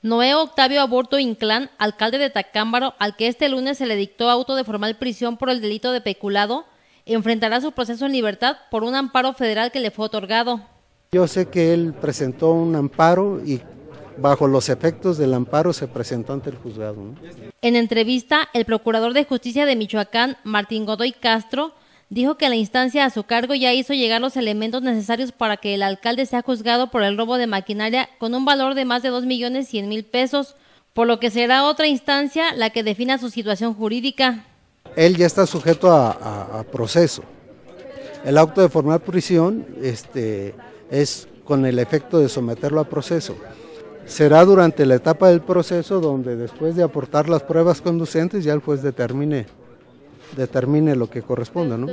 Noé Octavio Aborto Inclán, alcalde de Tacámbaro, al que este lunes se le dictó auto de formal prisión por el delito de peculado, enfrentará su proceso en libertad por un amparo federal que le fue otorgado. Yo sé que él presentó un amparo y bajo los efectos del amparo se presentó ante el juzgado. En entrevista, el procurador de justicia de Michoacán, Martín Godoy Castro, dijo que la instancia a su cargo ya hizo llegar los elementos necesarios para que el alcalde sea juzgado por el robo de maquinaria con un valor de más de dos millones cien mil pesos, por lo que será otra instancia la que defina su situación jurídica. Él ya está sujeto a, proceso. El auto de formar prisión este, es con el efecto de someterlo a proceso será durante la etapa del proceso donde después de aportar las pruebas conducentes ya el juez determine determine lo que corresponda, ¿no?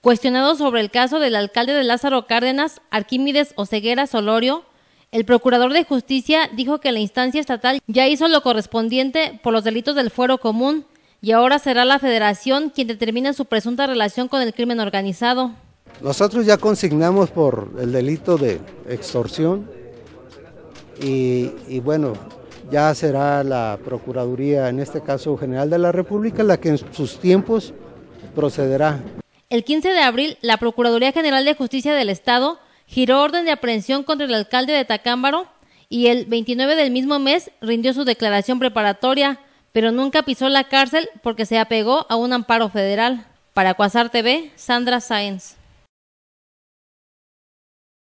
Cuestionado sobre el caso del alcalde de Lázaro Cárdenas, Arquímedes Oseguera Solorio, el procurador de justicia dijo que la instancia estatal ya hizo lo correspondiente por los delitos del fuero común y ahora será la federación quien determine su presunta relación con el crimen organizado. Nosotros ya consignamos por el delito de extorsión y bueno, ya será la Procuraduría, en este caso General de la República, la que en sus tiempos procederá. El 15 de abril, la Procuraduría General de Justicia del Estado giró orden de aprehensión contra el alcalde de Tacámbaro y el 29 del mismo mes rindió su declaración preparatoria, pero nunca pisó la cárcel porque se apegó a un amparo federal. Para Cuasar TV, Sandra Sáenz.